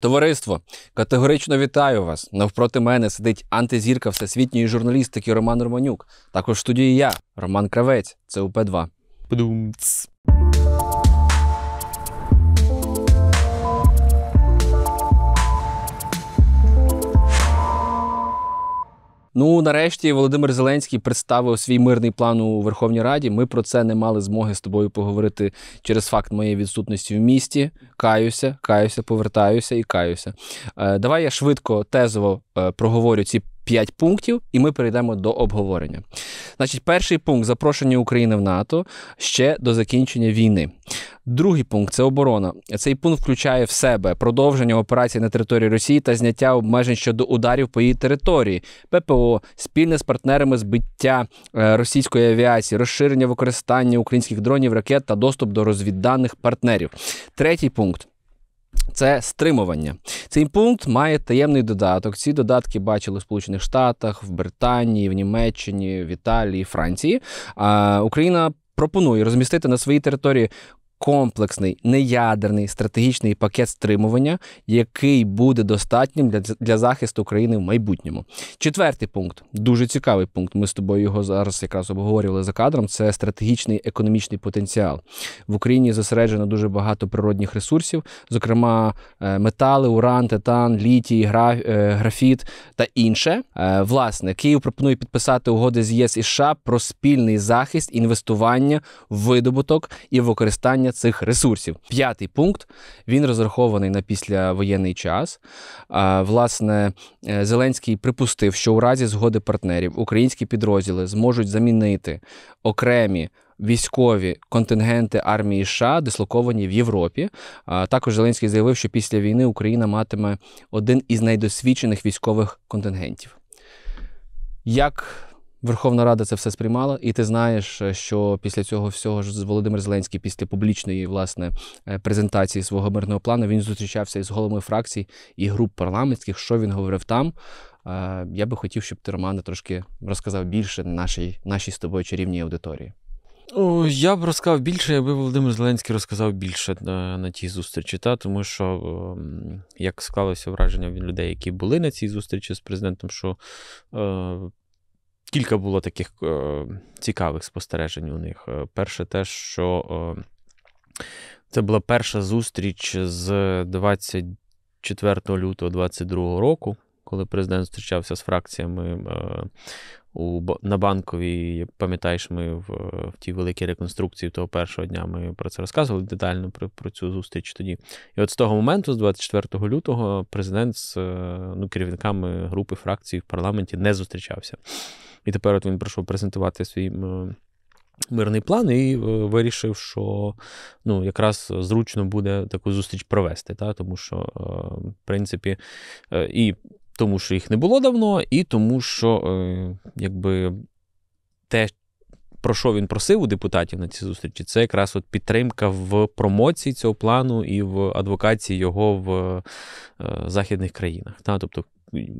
Товариство, категорично вітаю вас. Навпроти мене сидить антизірка всесвітньої журналістики Роман Романюк. Також в студії я, Роман Кравець, ЦУП 2. Подумц. Ну нарешті Володимир Зеленський представив свій мирний план у Верховній Раді. Ми про це не мали змоги з тобою поговорити через факт моєї відсутності в місті. Каюся, каюся, повертаюся і каюся. Е, давай я швидко тезово е, проговорю ці. П'ять пунктів, і ми перейдемо до обговорення. Значить, перший пункт запрошення України в НАТО ще до закінчення війни. Другий пункт це оборона. Цей пункт включає в себе продовження операцій на території Росії та зняття обмежень щодо ударів по її території, ППО, спільне з партнерами збиття е, російської авіації, розширення використання українських дронів, ракет та доступ до розвідданих партнерів. Третій пункт. Це стримування. Цей пункт має таємний додаток. Ці додатки бачили в Сполучених Штатах, в Британії, в Німеччині, в Італії, Франції. А Україна пропонує розмістити на своїй території комплексний неядерний стратегічний пакет стримування, який буде достатнім для для захисту України в майбутньому. Четвертий пункт дуже цікавий пункт. Ми з тобою його зараз якраз обговорювали за кадром. Це стратегічний економічний потенціал. В Україні зосереджено дуже багато природних ресурсів, зокрема е, метали, уран, титан, літій, е, графіт та інше. Е, власне, Київ пропонує підписати угоди з ЄС і США про спільний захист, інвестування, видобуток і використання використання цих ресурсів. П'ятий пункт він розрахований на післявоєнний час. Власне, е, Зеленський припустив, що у разі згоди партнерів українські підрозділи зможуть замінити окремі. Військові контингенти армії США дислоковані в Європі. Також Зеленський заявив, що після війни Україна матиме один із найдосвідчених військових контингентів. Як Верховна Рада це все сприймала, і ти знаєш, е, що після цього всього ж Володимир Зеленський, після публічної власне е, презентації свого мирного плану, він зустрічався із головами фракцій і груп парламентських. Що він говорив там? Е, я би хотів, щоб ти Романе трошки розказав більше нашій нашій з тобою чарівній аудиторії. О, я б розказав більше, якби Володимир Зеленський розказав більше на, на тій зустрічі, та тому що як склалося враження від людей, які були на цій зустрічі з президентом, що е, Кілька було таких е, цікавих спостережень у них. Е, перше, те, що е, це була перша зустріч з 24 лютого 2022 року, коли президент зустрічався з фракціями е, у, на банковій. Пам'ятаєш, ми в, е, в тій великій реконструкції того першого дня ми про це розказували детально про, про цю зустріч тоді. І от з того моменту, з 24 лютого, президент з е, ну, керівниками групи фракцій в парламенті не зустрічався. І тепер от він прийшов презентувати свій мирний план і е, вирішив, що ну, якраз зручно буде таку зустріч провести, та? тому що, е, в принципі, е, і тому, що їх не було давно, і тому, що якби те, про що він просив у депутатів на ці зустрічі, це якраз от підтримка в промоції цього плану і в адвокації його в західних країнах. Тобто,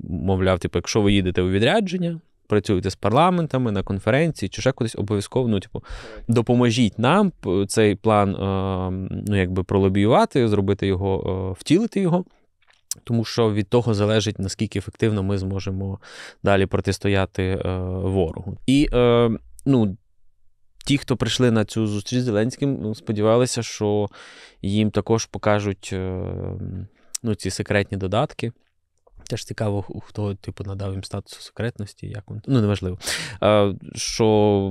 мовляв, типу, якщо ви їдете у відрядження працюєте з парламентами на конференції чи ще кудись обов'язково ну, типу, допоможіть нам цей план е, ну, якби пролобіювати, зробити його, е, втілити його. Тому що від того залежить, наскільки ефективно ми зможемо далі протистояти е, ворогу. І е, ну, ті, хто прийшли на цю зустріч з Зеленським, ну, сподівалися, що їм також покажуть е, ну, ці секретні додатки. Теж цікаво, хто типу надав їм статусу секретності, як він, ну неважливо. А, Що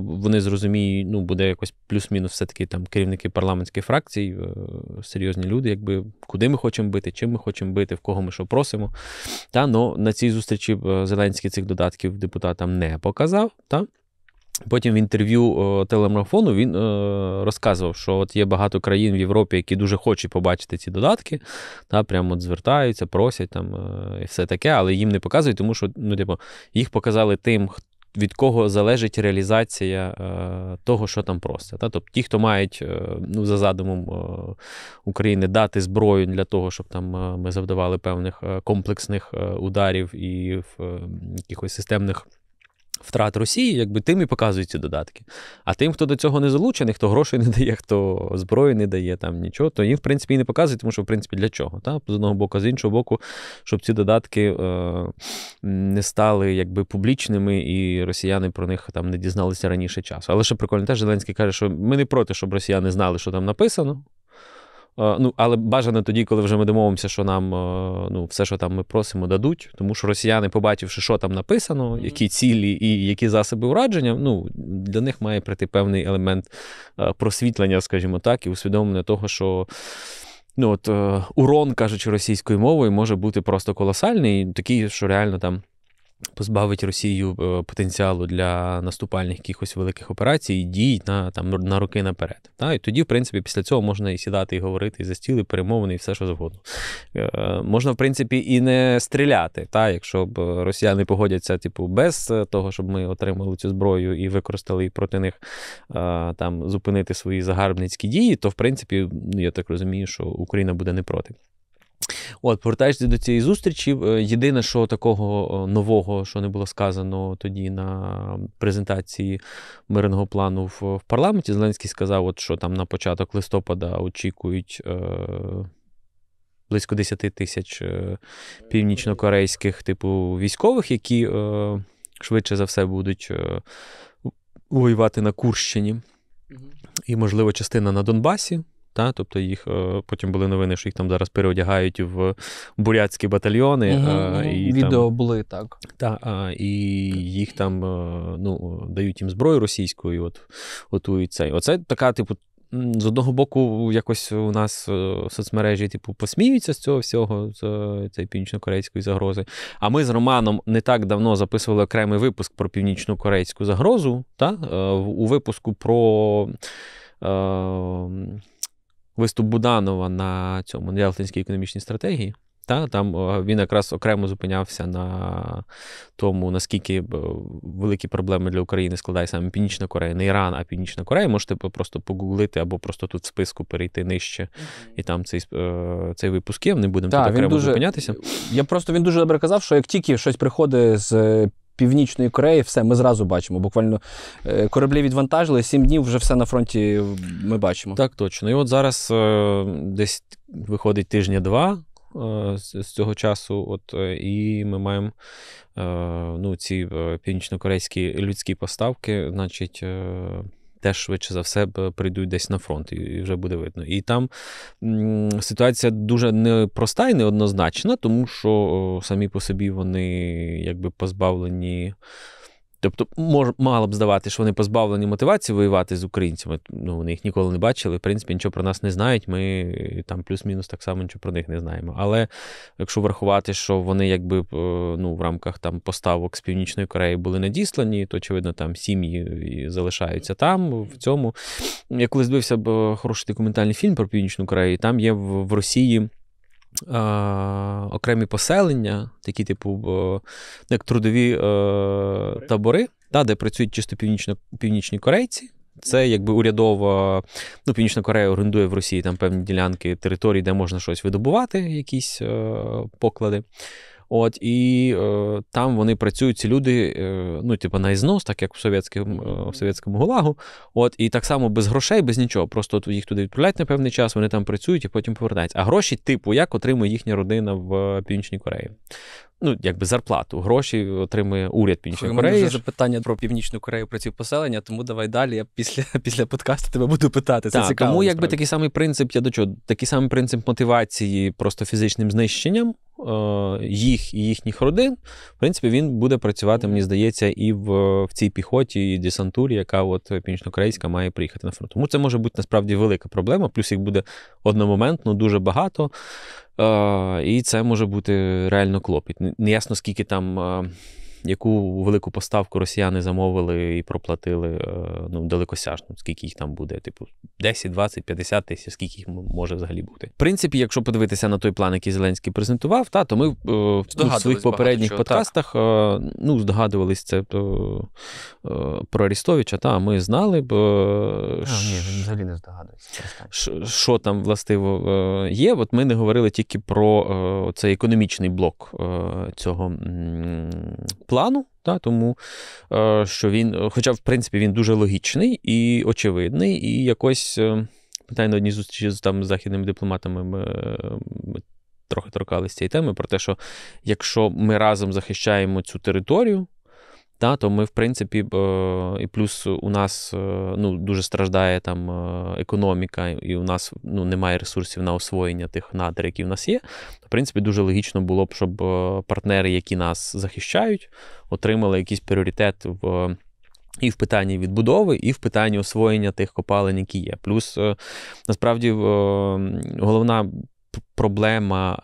вони зрозуміють, ну буде якось плюс-мінус, все-таки там керівники парламентських фракцій, е, серйозні люди, якби куди ми хочемо бити, чим ми хочемо бити, в кого ми що просимо. Та ну на цій зустрічі е, Зеленський цих додатків депутатам не показав. Та? Потім в інтерв'ю е, телемарафону він е, розказував, що от є багато країн в Європі, які дуже хочуть побачити ці додатки, та прямо от звертаються, просять там е, і все таке, але їм не показують, тому що ну, типу, їх показали тим, від кого залежить реалізація того, що там просто. Та? Тобто ті, хто мають ну, за задумом України дати зброю для того, щоб там ми завдавали певних комплексних ударів і в якихось системних втрат Росії, якби тим і показують ці додатки. А тим, хто до цього не залучений, хто грошей не дає, хто зброї не дає, там нічого, то їм, в принципі, і не показують, тому що, в принципі, для чого? Та? З одного боку, з іншого боку, щоб ці додатки е, не стали якби публічними, і росіяни про них там не дізналися раніше часу. Але ще прикольно, теж Зеленський каже, що ми не проти, щоб росіяни знали, що там написано. Е, ну, Але бажано тоді, коли вже ми домовимося, що нам е, ну, все, що там ми просимо, дадуть. Тому що росіяни, побачивши, що там написано, які цілі і які засоби урадження, ну, для них має прийти певний елемент е, просвітлення, скажімо так, і усвідомлення того, що ну, от, урон, кажучи, російською мовою, може бути просто колосальний, такий, що реально там позбавить Росію е, потенціалу для наступальних якихось великих операцій, дій на там на роки наперед. Та? І тоді, в принципі, після цього можна і сідати, і говорити, і за стіли, перемовини, і все, що завгодно. Е, можна, в принципі, і не стріляти, та? якщо б е, росіяни погодяться, типу, без того, щоб ми отримали цю зброю і використали і проти них там зупинити свої загарбницькі дії, то в принципі, я так розумію, що Україна буде не проти. От, повертаючись до цієї зустрічі, е, єдине, що такого е, нового, що не було сказано тоді на презентації мирного плану в парламенті, Зеленський сказав, от, що там на початок листопада очікують. Е, близько 10 тисяч північнокорейських типу військових, які е, швидше за все будуть е, воювати на Курщині, і, можливо, частина на Донбасі. Та? Тобто їх е, потім були новини, що їх там зараз переодягають в бурятські батальйони. Угу, а, і Відео там, були так. Та, а, І їх там е, ну, дають їм зброю російською. і от готують цей. Оце така, типу. З одного боку, якось у нас е, соцмережі, типу, посміються з цього всього, з цієї північно-корейської загрози. А ми з Романом не так давно записували окремий випуск про північно-корейську загрозу. Та? У випуску про виступ Буданова на цьому на ялтинській економічній стратегії. Та, Там е, він якраз окремо зупинявся на тому, наскільки е, великі проблеми для України складає саме Північна Корея, не Іран, а Північна Корея. Можете просто погуглити або просто тут в списку перейти нижче, і там цей е, цей випуск є. Не будемо тут окремо дуже, зупинятися. Я просто він дуже добре казав, що як тільки щось приходить з Північної Кореї, все, ми зразу бачимо. Буквально е, кораблі відвантажили, сім днів вже все на фронті ми бачимо. Так, точно. І от зараз е, десь виходить тижня-два е, з цього часу, от і ми маємо ну, ці північно-корейські людські поставки, значить теж швидше за все прийдуть десь на фронт, і вже буде видно. І там ситуація дуже непроста і неоднозначна, тому що самі по собі вони якби позбавлені. Тобто, мож, мало б здавати, що вони позбавлені мотивації воювати з українцями. Ну, Вони їх ніколи не бачили, в принципі, нічого про нас не знають. Ми там плюс-мінус так само нічого про них не знаємо. Але якщо врахувати, що вони якби е, ну, в рамках там поставок з Північної Кореї були надіслані, то, очевидно, там сім'ї залишаються там. в цьому. Я колись дивився б е, хороший документальний фільм про Північну Корею, там є в Росії е, окремі поселення, такі, типу, е, як трудові е, табори, та, де працюють чисто північно, північні корейці. Це якби урядова, ну, Північна Корея орендує в Росії там певні ділянки територій, де можна щось видобувати, якісь е, поклади. От, І е, там вони працюють, ці люди, е, ну, типу, на ізнос, так як в совєтському, е, в совєтському гулагу. От, І так само без грошей, без нічого. Просто їх туди відправляють на певний час, вони там працюють і потім повертаються. А гроші, типу, як отримує їхня родина в е, Північній Кореї ну якби зарплату. Гроші отримує уряд Північної Кореї. У запитання про північну Корею про ці поселення, тому давай далі. Я після після подкасту тебе буду питати. Це так, цікаво. Тому, якби такий самий принцип, я до чого такий самий принцип мотивації, просто фізичним знищенням е, їх і їхніх родин, в принципі, він буде працювати, мені здається, і в в цій піхоті, і десантурі, яка от північнокорейська має приїхати на фронт. Тому це може бути насправді велика проблема. Плюс їх буде одномоментно дуже багато. Е, і це може бути реально клопіт. Неясно, скільки там е, яку велику поставку росіяни замовили і проплатили е, ну, далекосяжно, скільки їх там буде, типу 10, 20, 50 тисяч, скільки їх може взагалі бути. В принципі, якщо подивитися на той план, який Зеленський презентував, та то ми ну, в своїх попередніх чого, подкастах так. Е, ну, здогадувались це то, про Арістовича, та ми знали б. Ш... Ні, він взагалі не здогадується. Що там властиво є? От ми не говорили тільки про цей економічний блок цього плану плану, та, тому е, що він, е, хоча, в принципі, він дуже логічний і очевидний, і якось е, питання на одній зустрічі з там західними дипломатами ми, ми трохи торкалися цієї теми про те, що якщо ми разом захищаємо цю територію. Та, то ми, в принципі, е, і плюс у нас е, ну, дуже страждає там е, економіка, і у нас ну, немає ресурсів на освоєння тих надр, які в нас є. В принципі, дуже логічно було б, щоб партнери, які нас захищають, отримали якийсь пріоритет в. І в питанні відбудови, і в питанні освоєння тих копалень, які є. Плюс насправді головна проблема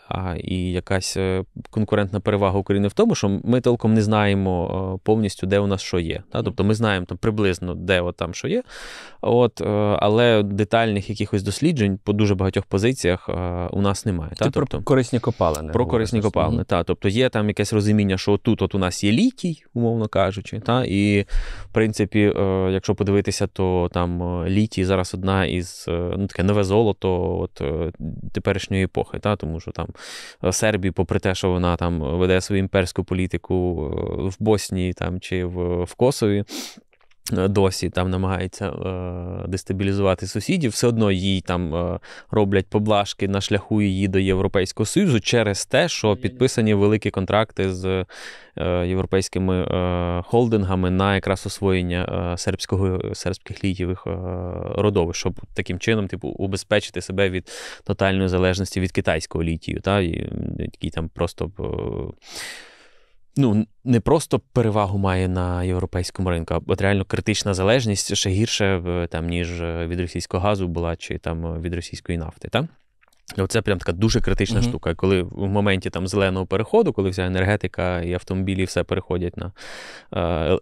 і якась е, конкурентна перевага України в тому, що ми толком не знаємо е, повністю, де у нас що є. Тобто ми знаємо там приблизно, де от там що є. От, е, Але детальних якихось досліджень по дуже багатьох позиціях у нас немає. Та? Ти тобто, корисні копалини. Про корисні власне. копалини. Та? Тобто є там якесь розуміння, що тут от у нас є літій, умовно кажучи. Та? І в принципі, якщо подивитися, то там літій зараз одна із ну, таке нове золото от, теперішньої епохи похи, та, тому що там е, Сербії, попри те, що вона там веде свою імперську політику е, в Боснії там, чи в, в Косові. Е, досі там намагається е, дестабілізувати сусідів, все одно їй там е, роблять поблажки на шляху її до Європейського Союзу через те, що підписані великі контракти з е, європейськими е, холдингами на якраз освоєння е, сербського сербських літівих родовищ, щоб таким чином, типу, убезпечити себе від тотальної залежності від китайського літію, та і, і, там просто ну, не просто перевагу має на європейському ринку, а от реально критична залежність ще гірше, е, там, ніж е, від російського газу була, чи там е, від російської нафти. так? Це прям така дуже критична uh-huh. штука. Коли в моменті там зеленого переходу, коли вся енергетика і автомобілі все переходять на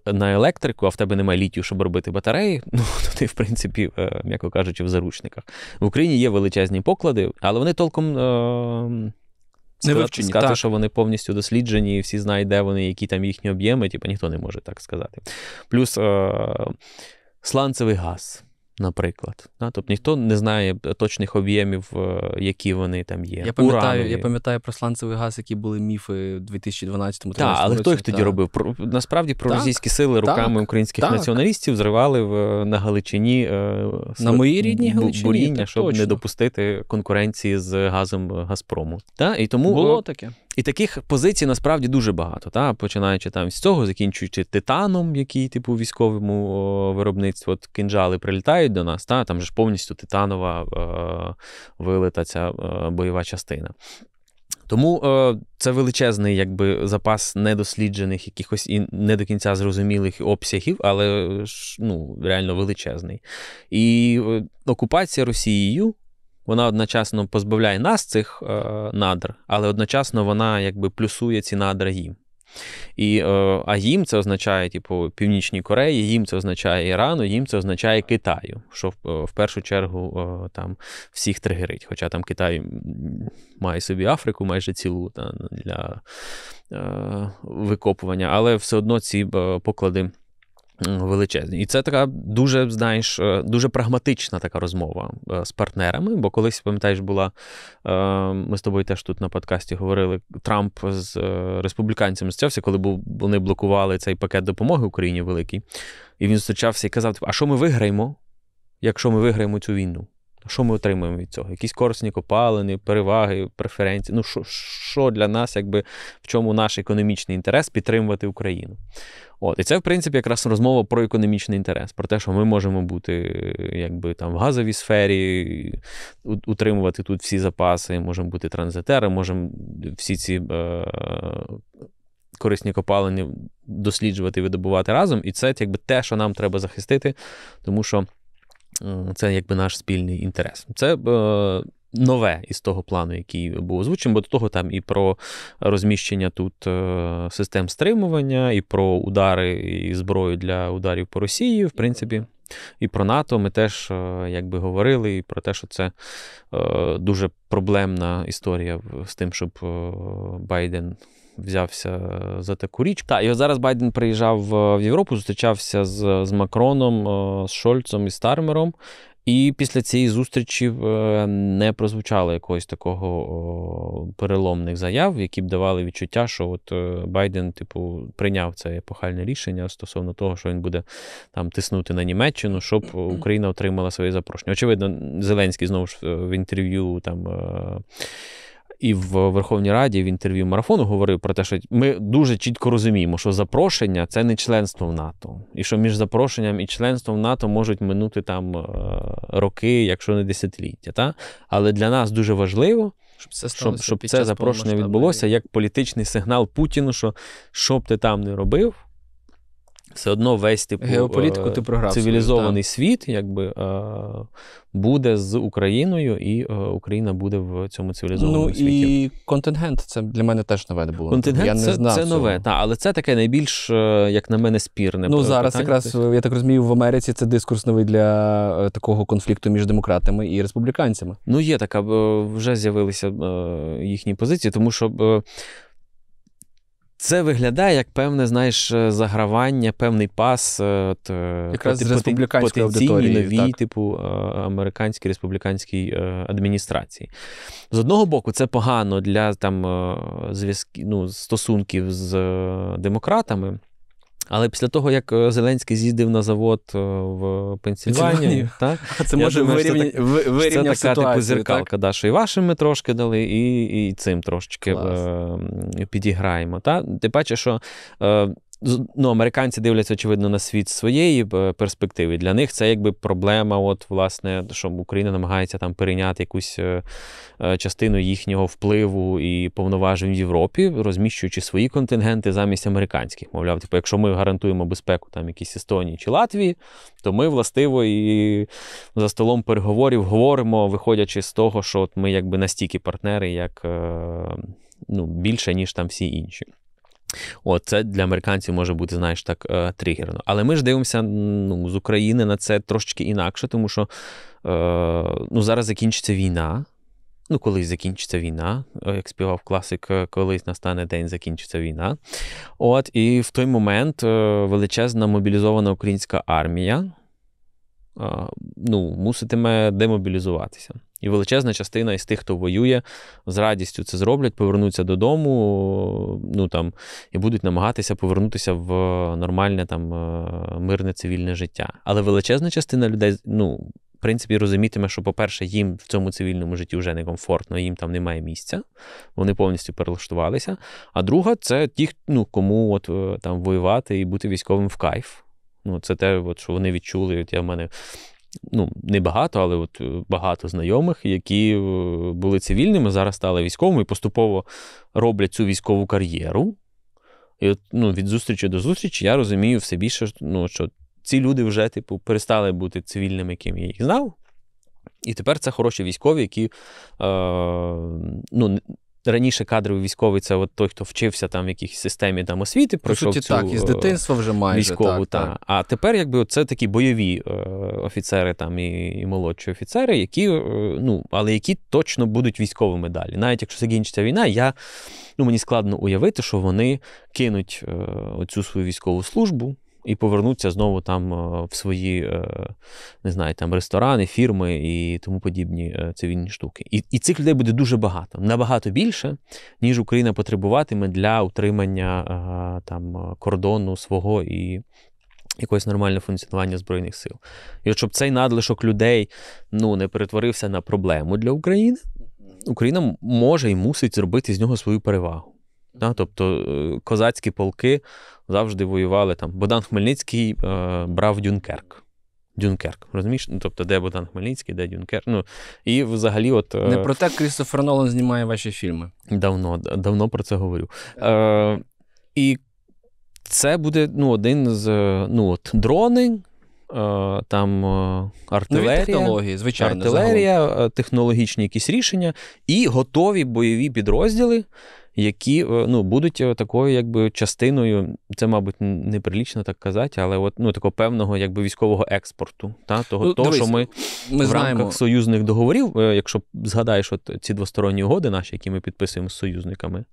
на електрику, а в тебе немає літію, щоб робити батареї, ну то ти, в принципі, м'яко кажучи, в заручниках. В Україні є величезні поклади, але вони толком ем, не вивчені, сказати, так. що вони повністю досліджені, і всі знають, де вони, які там їхні об'єми, типу ніхто не може так сказати. Плюс е- сланцевий газ наприклад. Тобто ніхто не знає точних об'ємів, е, які вони там є. Я пам'ятаю я пам'ятаю про сланцевий газ, які були міфи в 2012 році. Так, але хто їх тоді робив? Про Насправді про російські сили руками так, українських так. націоналістів зривали в, на Галичині е, на моїй рідній Галичині, буріння, щоб точно. не допустити конкуренції з газом Газпрому. Та? І тому, Було таке. І таких позицій насправді дуже багато. Та? Починаючи там з цього, закінчуючи титаном, який, типу, військовому виробництву от кинжали прилітають до нас, та? там же ж повністю титанова е, вилита ця е, бойова частина. Тому е, це величезний якби запас недосліджених, якихось і не до кінця зрозумілих обсягів, але ну, реально величезний. І е, окупація Росією вона одночасно позбавляє нас цих е, надр, але одночасно вона якби плюсує ці надра їм. І, е, А їм це означає, типу, Північній Кореї, їм це означає Ірану, їм це означає Китаю, що в, е, в першу чергу е, там всіх тригерить. Хоча там Китай має собі Африку майже цілу та, для е, викопування, але все одно ці е, поклади Величезні. І це така дуже, знаєш, е, дуже прагматична така розмова е, з партнерами. Бо колись, пам'ятаєш, була е, ми з тобою теж тут на подкасті говорили Трамп з республіканцями зцявся, коли був, вони блокували цей пакет допомоги Україні великий. І він зустрічався і казав: типу, А що ми виграємо, якщо ми виграємо цю війну? Що ми отримуємо від цього? Якісь корисні копалини, переваги, преференції. Ну, що що для нас, якби в чому наш економічний інтерес підтримувати Україну? От, І це, в принципі, якраз розмова про економічний інтерес, про те, що ми можемо бути якби там в газовій сфері, утримувати тут всі запаси, можемо бути транзитери, можемо всі ці. Е- Корисні копалини досліджувати і видобувати разом, і це якби те, що нам треба захистити, тому що Е, це якби наш спільний інтерес. Це е, нове із того плану, який був озвучений, бо до того там і про розміщення тут е, систем стримування, і про удари і зброю для ударів по Росії, в принципі. І про НАТО ми теж якби говорили, і про те, що це дуже проблемна історія з тим, щоб Байден взявся е, за таку річ. Та і от зараз Байден приїжджав в Європу, зустрічався з з Макроном, е, з Шольцом і Стармером. І після цієї зустрічі е, не прозвучало якогось такого переломних заяв, які б давали відчуття, що от Байден, типу, прийняв це епохальне рішення стосовно того, що він буде там тиснути на Німеччину, щоб Україна отримала своє запрошення. Очевидно, Зеленський знову ж в інтерв'ю там і в Верховній Раді в інтерв'ю марафону говорив про те, що ми дуже чітко розуміємо, що запрошення це не членство в НАТО, і що між запрошенням і членством в НАТО можуть минути там е, роки, якщо не десятиліття. Та? Але для нас дуже важливо. Щоб це щоб, щоб це запрошення відбулося як політичний сигнал Путіну, що що б ти там не робив, все одно весь типу геополітику е, ти програв цивілізований собі, світ, якби е, буде з Україною, і е, Україна буде в цьому цивілізованому ну, світі. Ну і контингент це для мене теж нове було. Тобто контингент я не це, знав це нове, та але це таке найбільш, як на мене, спірне. Ну зараз питання. якраз тобто я так розумію, в Америці це дискурс новий для такого конфлікту між демократами і республіканцями. Ну є така, вже з'явилися їхні позиції, тому що. Це виглядає як певне, знаєш, е, загравання, певний пас е, от, е, Якраз поти, республіканської аудиторії нові, так. типу американській республіканській адміністрації. З одного боку, це погано для там зв'язків ну, стосунків з демократами. Але після того, як е, Зеленський з'їздив на завод е, в Пенсільванії, так, це може вирівняти вирівня... це, вирівня... це така типу, ситуацію, типу зеркалка, так? Да, що і вашими трошки дали, і і цим трошечки е, Клас. підіграємо. Та? Ти бачиш, що ну, американці дивляться, очевидно, на світ своєї е, перспективи. Для них це якби проблема, от, власне, що Україна намагається там перейняти якусь е, е, частину їхнього впливу і повноважень в Європі, розміщуючи свої контингенти замість американських. Мовляв, типу, якщо ми гарантуємо безпеку там якісь Естонії чи Латвії, то ми властиво і за столом переговорів говоримо, виходячи з того, що от ми якби настільки партнери, як ну, більше, ніж там всі інші. От, це для американців може бути, знаєш, так е, тригерно. Але ми ж дивимося ну, з України на це трошечки інакше, тому що е, ну, зараз закінчиться війна. Ну, колись закінчиться війна, е, як співав класик, е, колись настане день, закінчиться війна. От, І в той момент величезна мобілізована українська армія ну, муситиме демобілізуватися. І величезна частина із тих, хто воює, з радістю це зроблять, повернуться додому, ну там і будуть намагатися повернутися в нормальне там е, мирне цивільне життя. Але величезна частина людей, ну. В принципі, розумітиме, що, по-перше, їм в цьому цивільному житті вже некомфортно, їм там немає місця, вони повністю перелаштувалися. А друга це ті, ну, кому от е, там воювати і бути військовим в кайф. Ну, Це те, от, що вони відчули. От я в мене ну, багато, але от е, багато знайомих, які е, були цивільними, зараз стали військовими і поступово роблять цю військову кар'єру. І от ну, від зустрічі до зустрічі я розумію все більше, ну, що ці люди вже типу, перестали бути цивільними, яким я їх знав. І тепер це хороші військові, які е, ну, Раніше кадровий військовий це от той, хто вчився там в якійсь системі там освіти, пройшов По суті, цю так, із е, дитинства вже майже. військову. Так, та. так. А тепер, якби це такі бойові е, офіцери там і і молодші офіцери, які е, ну, але які точно будуть військовими далі. Навіть якщо закінчиться війна, я ну, мені складно уявити, що вони кинуть оцю свою військову службу і повернуться знову там е, в свої е, не знаю, там ресторани, фірми і тому подібні е, цивільні штуки. І і цих людей буде дуже багато, набагато більше, ніж Україна потребуватиме для утримання там кордону свого і. Якогось нормального функціонування збройних сил, і от щоб цей надлишок людей ну не перетворився на проблему для України, Україна може і мусить зробити з нього свою перевагу. Да? Тобто е, козацькі полки завжди воювали там. Богдан Хмельницький е, брав Дюнкерк. Дюнкерк, розумієш? Ну, Тобто, де Богдан Хмельницький, де Дюнкерк. Ну, І взагалі, от. Е... Не про те Крістофер Нолан знімає ваші фільми. Давно давно про це говорю. Е, І це буде ну, один з е, ну, от, дрони, е, там артилерія, технології, звичайно, артилерія, технологічні якісь рішення і готові бойові підрозділи, які е, ну, будуть е, такою якби частиною, це, мабуть, неприлічно так казати, але от ну, такого певного якби військового експорту, та того, ну, того що ми, ми в знаємо. рамках союзних договорів, е, якщо згадаєш от ці двосторонні угоди наші, які ми підписуємо з союзниками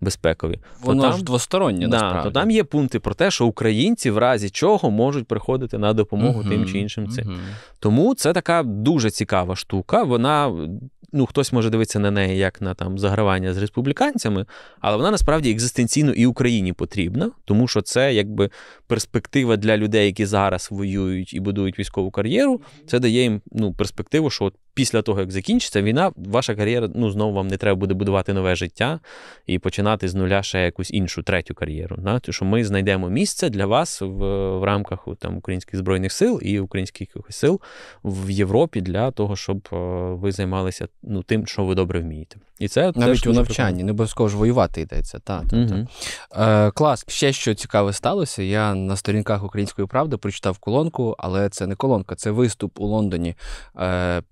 безпекові. Воно там, ж двостороннє, да, насправді. то там є пункти про те, що українці в разі чого можуть приходити на допомогу uh-huh, тим чи іншим цим. Uh-huh. Тому це така дуже цікава штука. Вона ну хтось може дивитися на неї як на там загравання з республіканцями, але вона насправді екзистенційно і Україні потрібна, тому що це якби перспектива для людей, які зараз воюють і будують військову кар'єру. Це дає їм ну перспективу, що. от після того, як закінчиться війна, ваша кар'єра ну, знову вам не треба буде будувати нове життя і починати з нуля ще якусь іншу третю кар'єру. На Тому що ми знайдемо місце для вас в в рамках там, українських збройних сил і українських сил в Європі для того, щоб е, ви займалися ну, тим, що ви добре вмієте. І це навіть у навчанні не обов'язково ж воювати йдеться. Та, та, угу. та. Е, Клас, ще що цікаве сталося. Я на сторінках української правди прочитав колонку, але це не колонка, це виступ у Лондоні. Е,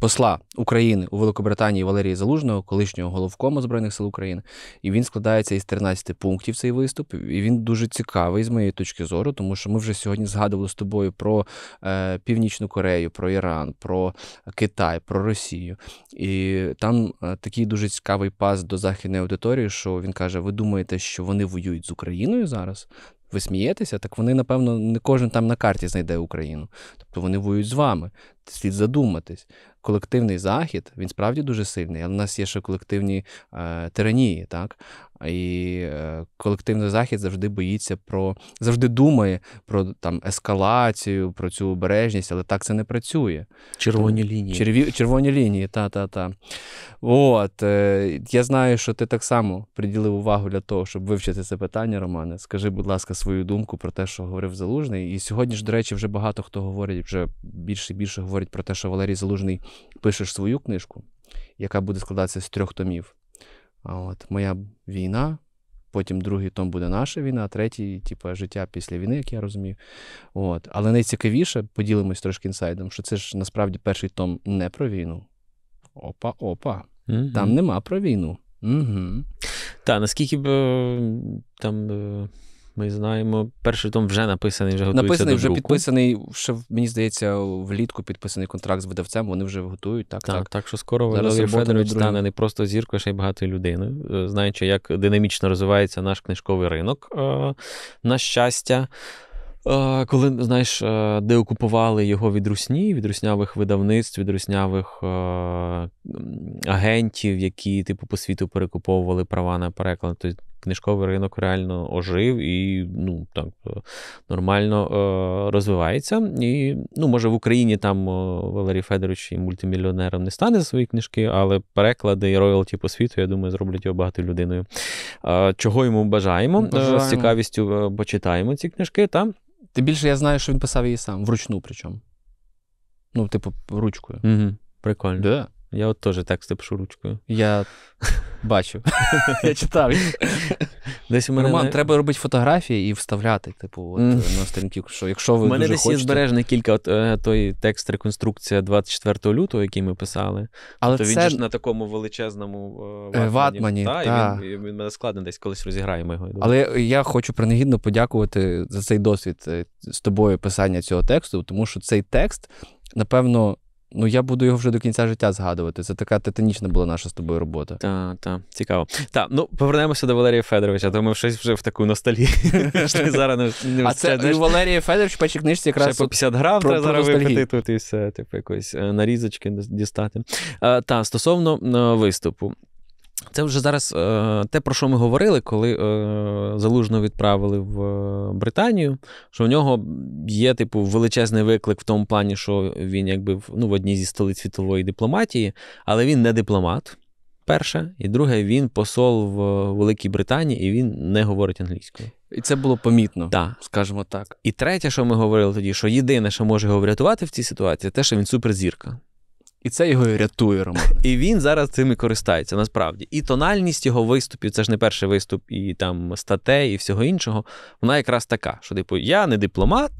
посла України у Великобританії Валерія Залужного, колишнього головкома збройних сил України, і він складається із 13 пунктів цей виступ. І він дуже цікавий з моєї точки зору, тому що ми вже сьогодні згадували з тобою про е, Північну Корею, про Іран, про Китай, про Росію. І там е, такий дуже цікавий пас до західної аудиторії, що він каже: Ви думаєте, що вони воюють з Україною зараз? ви смієтеся, так вони, напевно, не кожен там на карті знайде Україну. Тобто вони воюють з вами. Слід задуматись. Колективний захід він справді дуже сильний, але в нас є ще колективні е, тиранії. Так? І е, колективний захід завжди боїться про завжди думає про там ескалацію, про цю обережність, але так це не працює. Червоні лінії. Черві, червоні лінії, та-та-та. От е, я знаю, що ти так само приділив увагу для того, щоб вивчити це питання, Романе. Скажи, будь ласка, свою думку про те, що говорив Залужний. І сьогодні ж, до речі, вже багато хто говорить, вже більше і більше говорить про те, що Валерій Залужний пише свою книжку, яка буде складатися з трьох томів. От, Моя війна, потім другий том буде наша війна, третій, типу, життя після війни, як я розумію. От. Але найцікавіше, поділимось трошки інсайдом, що це ж насправді перший том не про війну. Опа, опа. mm Там нема про війну. Угу. Та наскільки б е, там е, ми знаємо, перший том вже написаний, вже готується Написаний, до вже друку. підписаний, ще, мені здається, влітку підписаний контракт з видавцем, вони вже готують. Так, так. Так, так що скоро Валерій Федорович стане не просто зіркою, а ще й багатою людиною, е, знаючи, як динамічно розвивається наш книжковий ринок, е, на щастя. Е, коли, знаєш, де окупували його від русні, від руснявих видавництв, від руснявих агентів, які типу по світу перекуповували права на переклад. Тобто книжковий ринок реально ожив і ну, так, е, нормально е, розвивається. І ну, може в Україні там е, Валерій Федорович і мультимільйонером не стане за свої книжки, але переклади і роялті по світу, я думаю, зроблять його багатою людиною. Чого йому бажаємо, бажаємо. з цікавістю почитаємо ці книжки. Та? Тим більше я знаю, що він писав її сам, вручну причому. Ну, типу, ручкою. Угу. Прикольно. Да. Я от теж тексти пишу ручкою. Я Бачу. Я читав. Десь у мене Роман, не... треба робити фотографії і вставляти, типу, от, mm. на сторінки, що якщо ви. У мене дуже десь хочете... є збережне кілька от, е, той текст реконструкція 24 лютого, який ми писали. Але То тобто це... він ж на такому величезному е, е, ватмані. ватмані та, та. І він, він мене складно десь колись розіграємо його. Але я хочу принагідно подякувати за цей досвід з тобою писання цього тексту, тому що цей текст, напевно. Ну, я буду його вже до кінця життя згадувати. Це така титанічна була наша з тобою робота. Так, так, цікаво. Так, ну повернемося до Валерія Федоровича, то ми щось вже в таку ностальгію. зараз не ну, А це Валерій Федорович першій книжці якраз. Ще по 50 грам треба зараз випити тут і все, типу, якось е, нарізочки дістати. Е, та, стосовно е, виступу. Це вже зараз е, те, про що ми говорили, коли е, залужно відправили в е, Британію. Що в нього є, типу, величезний виклик в тому плані, що він якби ну, в одній зі столиць світової дипломатії, але він не дипломат. Перше, і друге, він посол в Великій Британії, і він не говорить англійською. І це було помітно, да. скажімо так. І третє, що ми говорили тоді, що єдине, що може його врятувати в цій ситуації, те, що він суперзірка. І це його і рятує, Роман. І він зараз цим і користається, насправді. І тональність його виступів, це ж не перший виступ, і там статей, і всього іншого. Вона якраз така, що типу, я не дипломат,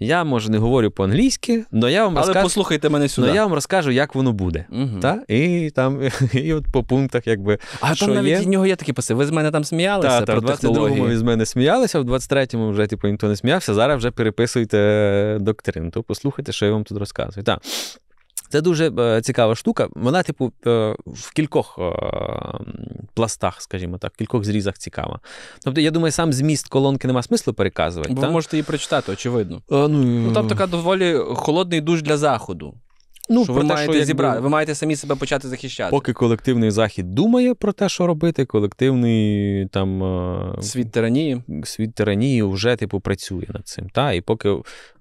я може не говорю по-англійськи, але я вам але розкажу, послухайте мене сюди. Але я вам розкажу, як воно буде. Угу. Та? І там і от по пунктах, якби. А що там навіть є... від нього є такі паси. Ви з мене там сміялися. Та, та, про в 22-му з мене сміялися, в 23-му вже типу ніхто не сміявся. Зараз вже переписуйте доктрину. То послухайте, що я вам тут розказую. Так. Це дуже е, цікава штука. Вона, типу, е, в кількох е, пластах, скажімо так, в кількох зрізах цікава. Тобто, я думаю, сам зміст колонки нема смислу переказувати. ви можете її прочитати, очевидно. А, ну... ну там така доволі холодний душ для заходу. Ну, що ви те, маєте що, зібрати, якби... ви маєте самі себе почати захищати. Поки колективний захід думає про те, що робити, колективний там е, світ тиранії Світ тиранії вже типу працює над цим. Та? І поки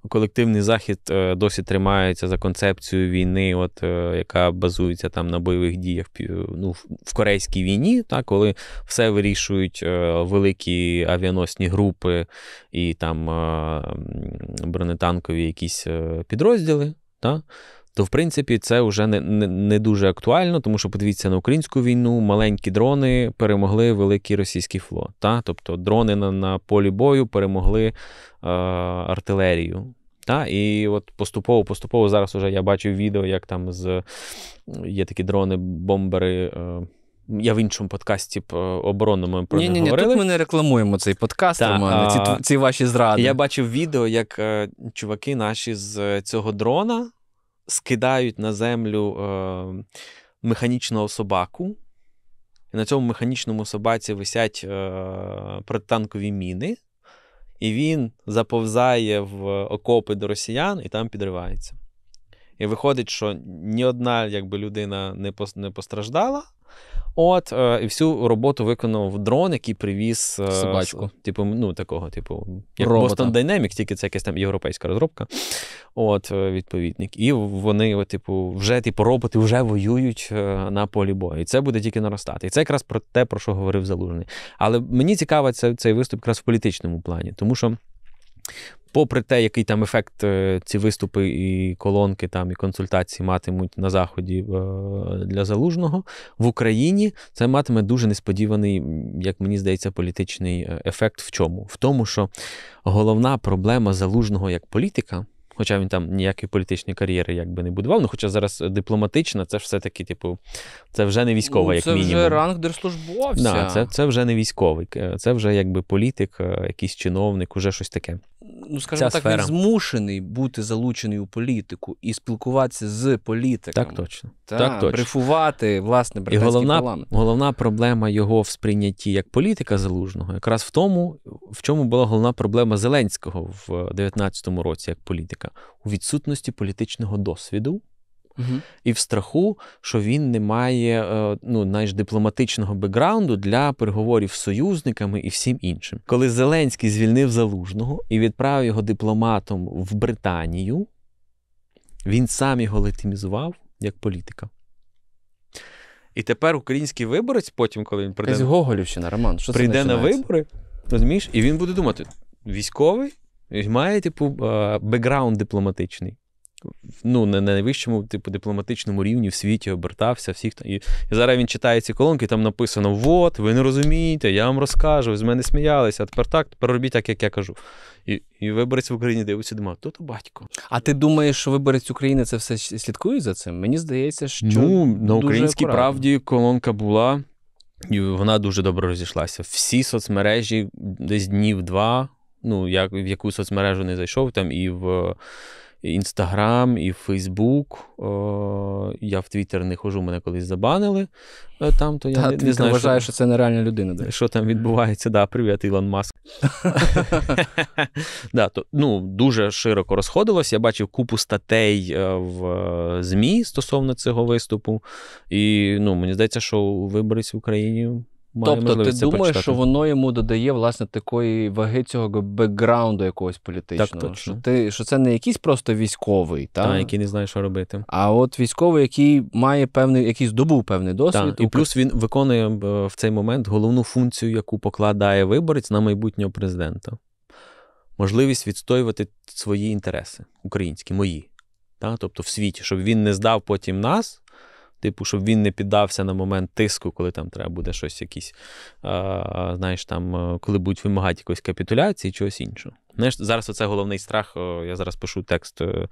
колективний захід е, досі тримається за концепцією війни, от е, яка базується там на бойових діях ну, в Корейській війні, та? коли все вирішують великі авіаносні групи і там бронетанкові якісь підрозділи. Та? то в принципі це вже не, не не, дуже актуально, тому що подивіться на українську війну, маленькі дрони перемогли великий російський флот. Та? Тобто дрони на, на полі бою перемогли е, артилерію. Та, і от поступово-поступово зараз уже я бачив відео, як там з є такі дрони-бомбери. Е, я в іншому подкасті е, оборонному про ні, не ні, говорили. Ні, тут ми не рекламуємо цей подкаст, Та, а, ці, ці ваші зради. Я бачив відео, як е, чуваки наші з цього дрона скидають на землю е, механічного собаку. І на цьому механічному собаці висять е, протитанкові міни, і він заповзає в окопи до росіян і там підривається. І виходить, що ні одна якби, людина не постраждала. От, е, і всю роботу виконав дрон, який привіз е, собачку. З, типу, ну такого, типу, як Робота. Boston Dynamics, тільки це якась там європейська розробка. От, е, відповідник. І вони, от, типу, вже типу, роботи вже воюють е, на полі бою. І це буде тільки наростати. І це якраз про те, про що говорив Залужний. Але мені цікаво це, цей виступ якраз в політичному плані, тому що попри те, який там ефект е, ці виступи і колонки, там і консультації матимуть на заході е, для залужного, в Україні це матиме дуже несподіваний, як мені здається, політичний е, ефект. В чому? В тому, що головна проблема залужного як політика. Хоча він там ніякої політичної кар'єри якби не будував. Ну, хоча зараз дипломатична, це ж все-таки, типу, це вже не військова, ну, як мінімум. Це вже ранг держслужбовця. Да, це це вже не військовий, е, це вже якби політик, е, якийсь чиновник, уже щось таке. Ну, скажімо Ця так, сфера. він змушений бути залучений у політику і спілкуватися з політиками. Так точно. Та, так точно. брифувати, власне, брифувати. І головна, головна проблема його в сприйнятті як політика залужного, якраз в тому, в чому була головна проблема Зеленського в 19 е, році як політика політика у відсутності політичного досвіду. Угу. І в страху, що він не має е, ну найж дипломатичного бекграунду для переговорів з союзниками і всім іншим, коли Зеленський звільнив залужного і відправив його дипломатом в Британію, він сам його летимізував як політика. І тепер український виборець, потім, коли він прийде Гоголівщина, Роман, що прийде на вибори, розумієш, і він буде думати: військовий має, типу, бекграунд дипломатичний. Ну, на найвищому, типу, дипломатичному рівні в світі обертався, всіх і, і зараз він читає ці колонки, і там написано: От, ви не розумієте, я вам розкажу, ви з мене сміялися, а тепер так, тепер робіть так, як я кажу. І і виборець в Україні дивиться, думає, то то батько. А ти думаєш, що виборець України це все слідкує за цим? Мені здається, що Ну, на українській правді колонка була, і вона дуже добре розійшлася. Всі соцмережі десь днів два ну, я в яку соцмережу не зайшов, там і в Інстаграм, і в Фейсбук. Я в Твіттер не хожу, мене колись забанили. Е, там, то я Та, не, не знаю, вважаєш, що... що це нереальна людина. Да? Що там відбувається? Да, Привіт, Ілон Маск. да, то, ну, Дуже широко розходилось. Я бачив купу статей е, в е, ЗМІ стосовно цього виступу. І ну, мені здається, що виборець в Україні. Тобто, ти думаєш, почитати. що воно йому додає власне такої ваги цього бекграунду якогось політичного. Так, точно. Що ти що це не якийсь просто військовий, та? та який не знає, що робити. А от військовий, який має певний, який здобув певний досвід. Та. І плюс він виконує е, в цей момент головну функцію, яку покладає виборець на майбутнього президента. Можливість відстоювати свої інтереси українські, мої. Та? Тобто в світі, щоб він не здав потім нас Типу, щоб він не піддався на момент тиску, коли там треба буде щось якісь, а, знаєш, там, е, коли будуть вимагати якоїсь капітуляції, чогось іншого. Знаєш, Зараз оце головний страх. Е, я зараз пишу текст е,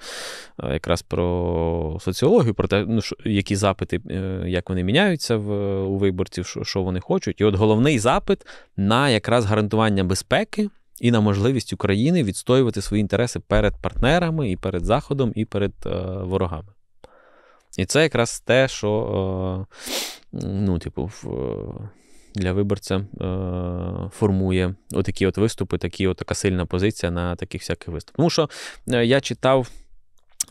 якраз про соціологію, про те, ну, які запити, як вони міняються в, у виборців, що, що вони хочуть. І от головний запит на якраз гарантування безпеки. І на можливість України відстоювати свої інтереси перед партнерами, і перед Заходом, і перед е, ворогами. І це якраз те, що е, ну, типу, для виборця е, формує отакі от виступи, такі от така сильна позиція на таких всяких виступах. Тому що е, я читав,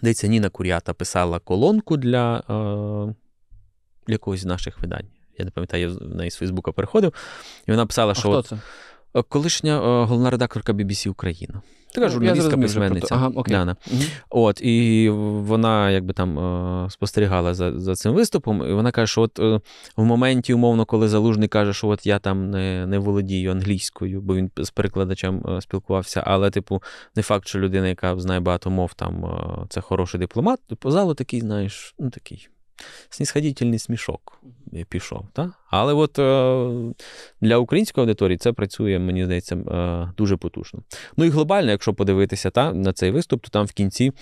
деться Ніна Кур'ята писала колонку для для якогось з наших видань. Я не пам'ятаю, я в неї з Фейсбука переходив, і вона писала, що а хто це? От, колишня головна редакторка BBC Україна. Така ну, журналістка письменниця. Ага, окей. Дана. mm От, І вона якби там е, спостерігала за за цим виступом, і вона каже, що от е, в моменті, умовно, коли залужний каже, що от я там не не володію англійською, бо він з перекладачем е, спілкувався, але, типу, не факт, що людина, яка знає багато мов, там це хороший дипломат, по типу, залу такий, знаєш, ну такий снісходітельний смішок пішов. Та? Але от е, для української аудиторії це працює, мені здається, е, дуже потужно. Ну і глобально, якщо подивитися та, на цей виступ, то там в кінці.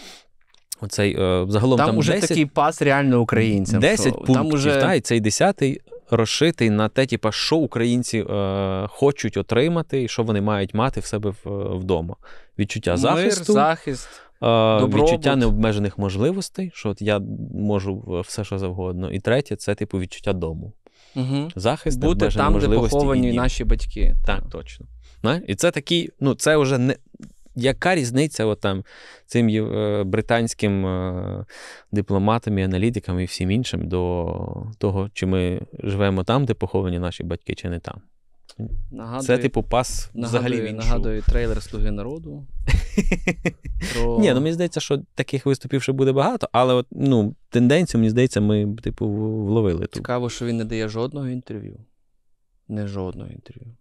Оцей, е, загалом Там, там уже 10, такий пас реально українцям. 10 що, пунктів, там уже... та, і цей 10-й розшитий на те, типа, що українці е, хочуть отримати і що вони мають мати в себе в, вдома. Відчуття Мир, захисту, захист. Е, Добробут. відчуття необмежених можливостей, що от я можу е, все, що завгодно. І третє це типу відчуття дому. Угу. Захист Бути там, де поховані і наші батьки. Так, точно. Ну, і це такий, ну це вже не. Яка різниця от там цим е, британським дипломатам і аналітикам і всім іншим до того, чи ми живемо там, де поховані наші батьки, чи не там? Нагадую, Це, типу, пас нагадує взагалі. в іншу. Нагадую, трейлер Слуги народу. Про... Ні, ну мені здається, що таких виступів ще буде багато, але от, ну, тенденцію, мені здається, ми, типу, вловили. тут. Цікаво, що він не дає жодного інтерв'ю. Не жодного інтерв'ю.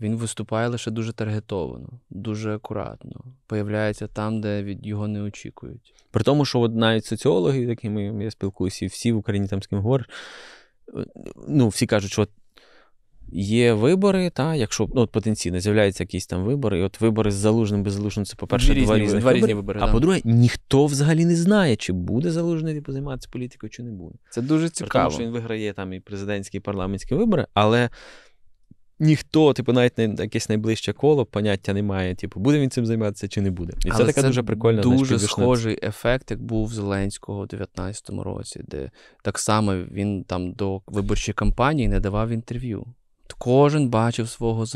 Він виступає лише дуже таргетовано, дуже акуратно. Появляється там, де від його не очікують. При тому, що от навіть соціологи, з якими я спілкуюся, і всі в Україні там з ким говориш, е, ну, всі кажуть, що Є вибори, та якщо ну, от потенційно з'являються якісь там вибори, і от вибори з залужним без залужним, це, по-перше, два різні, різні, два вибори. А да. по-друге, ніхто взагалі не знає, чи буде залужний типу, займатися політикою, чи не буде. Це дуже цікаво. Тому що він виграє там і президентські, і парламентські вибори, але ніхто, типу, навіть не якесь найближче коло поняття немає, типу, буде він цим займатися чи не буде. І але це така це дуже прикольна Дуже знаєш, схожий ефект, як був Зеленського у 2019 році, де так само він там до виборчої кампанії не давав інтерв'ю. Кожен бачив свого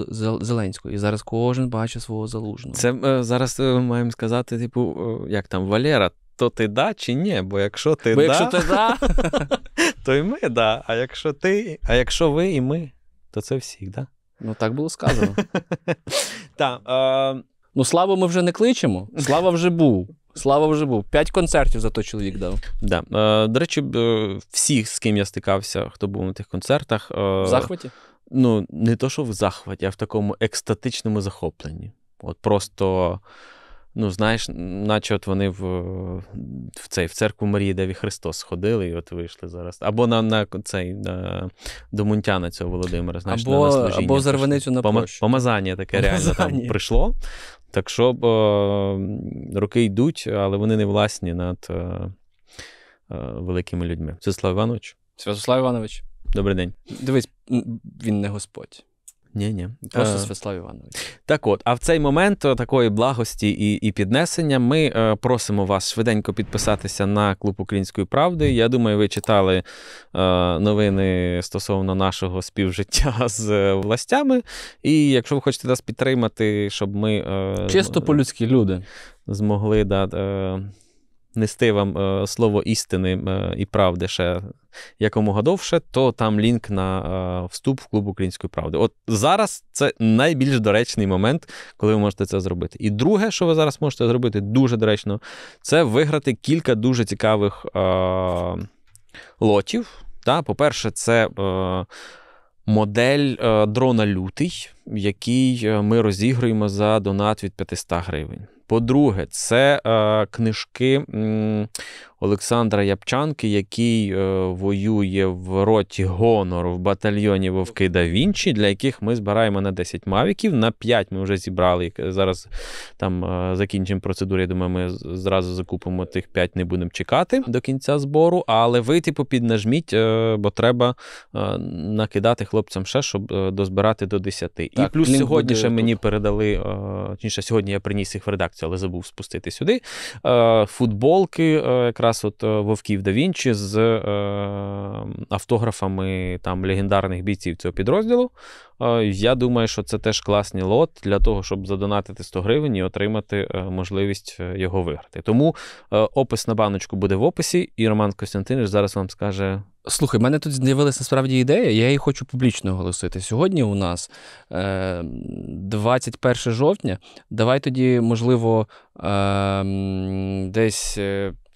Зеленського, і зараз кожен бачив свого залужного. Це е, зараз е, маємо сказати, типу, е, як там Валера, то ти да чи ні? Бо якщо ти Бо да, якщо ти да, то й ми да. А якщо ти, а якщо ви і ми, то це всіх, да? Ну так було сказано. Та, ем, ну, славу ми вже не кличемо, слава вже був. Слава вже був. П'ять концертів за той чоловік дав. Да. Е, до речі, е, всіх, з ким я стикався, хто був на тих концертах. Е, В захваті? ну, не то, що в захваті, а в такому екстатичному захопленні. От просто, ну, знаєш, наче от вони в в, цей, в церкву Марії Деві Христос ходили і от вийшли зараз. Або на на цей на, до Мунтяна цього Володимира, знаєш, або, на служіння. Або зарваницю на площу. Помазання таке реально там прийшло. Так що о, е, роки йдуть, але вони не власні над е, е, великими людьми. Святослав Іванович. Святослав Іванович. Добрий день. Дивись, він не Господь. Ні-ні. Просто е, Святослав Іванович. Так от, а в цей момент е, такої благості і і піднесення ми е, просимо вас швиденько підписатися на клуб Української правди. Я думаю, ви читали е, новини стосовно нашого співжиття з е, властями. І якщо ви хочете нас підтримати, щоб ми. Е, Чисто по людські люди. Змогли да, нести вам е, слово істини е, і правди ще якомога довше, то там лінк на е, вступ в клуб української правди. От зараз це найбільш доречний момент, коли ви можете це зробити. І друге, що ви зараз можете зробити дуже доречно, це виграти кілька дуже цікавих е- лотів. Та, По-перше, це. Е- Модель дрона лютий, який ми розігруємо за донат від 500 гривень. По-друге, це е, книжки Олександра Япчанки, який е, воює в роті гонору в батальйоні Вовки да Вінчі, для яких ми збираємо на 10 мавіків. На 5 ми вже зібрали. Зараз там е, закінчимо процедуру. Я думаю, ми зразу закупимо тих 5, не будемо чекати до кінця збору. Але ви, типу, піднажміть, е, бо треба е, накидати хлопцям ще, щоб е, дозбирати до 10. Так, І плюс сьогодні ще мені тут. передали. Е, точніше, сьогодні я приніс їх в редакцію, але забув спустити сюди. Футболки якраз якраз от е, Вовків да Вінчі з е, автографами там легендарних бійців цього підрозділу. Е, я думаю, що це теж класний лот для того, щоб задонатити 100 гривень і отримати е, можливість е, його виграти. Тому е, опис на баночку буде в описі, і Роман Костянтинович зараз вам скаже. Слухай, в мене тут з'явилася справді ідея, я її хочу публічно оголосити. Сьогодні у нас 21 е, жовтня. Давай тоді, можливо, десь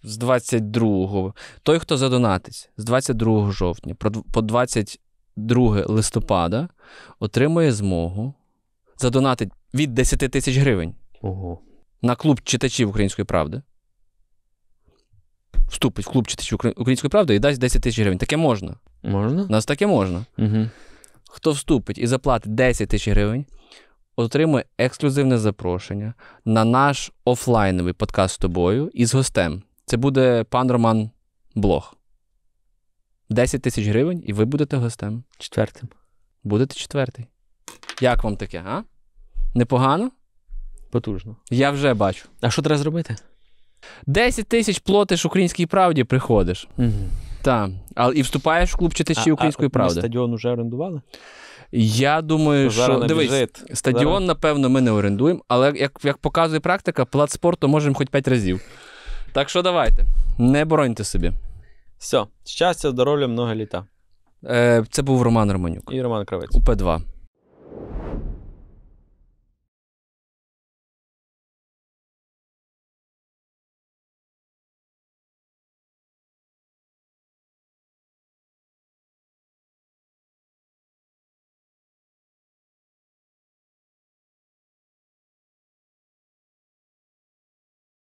з 22-го. Той, хто задонатить з 22 жовтня по 22 листопада, отримує змогу задонатить від 10 тисяч гривень Ого. на клуб читачів Української правди. Вступить в клуб читачів Української правди і дасть 10 тисяч гривень. Таке можна. Можна? Нас таке можна. Угу. Хто вступить і заплатить 10 тисяч гривень, отримує ексклюзивне запрошення на наш офлайновий подкаст з тобою із гостем. Це буде пан Роман Блох. 10 тисяч гривень, і ви будете гостем. Четвертим. Будете четвертий. Як вам таке, а? Непогано? Потужно. Я вже бачу. А що треба зробити? 10 тисяч платиш українській правді, приходиш. Угу. Так. А, і вступаєш в клуб читачів української а, правди. А стадіон уже орендували? Я думаю, що, що дивись, біжит. стадіон, Зараз... напевно, ми не орендуємо, але як як показує практика, плат можемо хоч 5 разів. Так що давайте, не бороньте собі. Все, щастя, здоров'я, много літа. Е, Це був Роман Романюк. І Роман Кравець. У п 2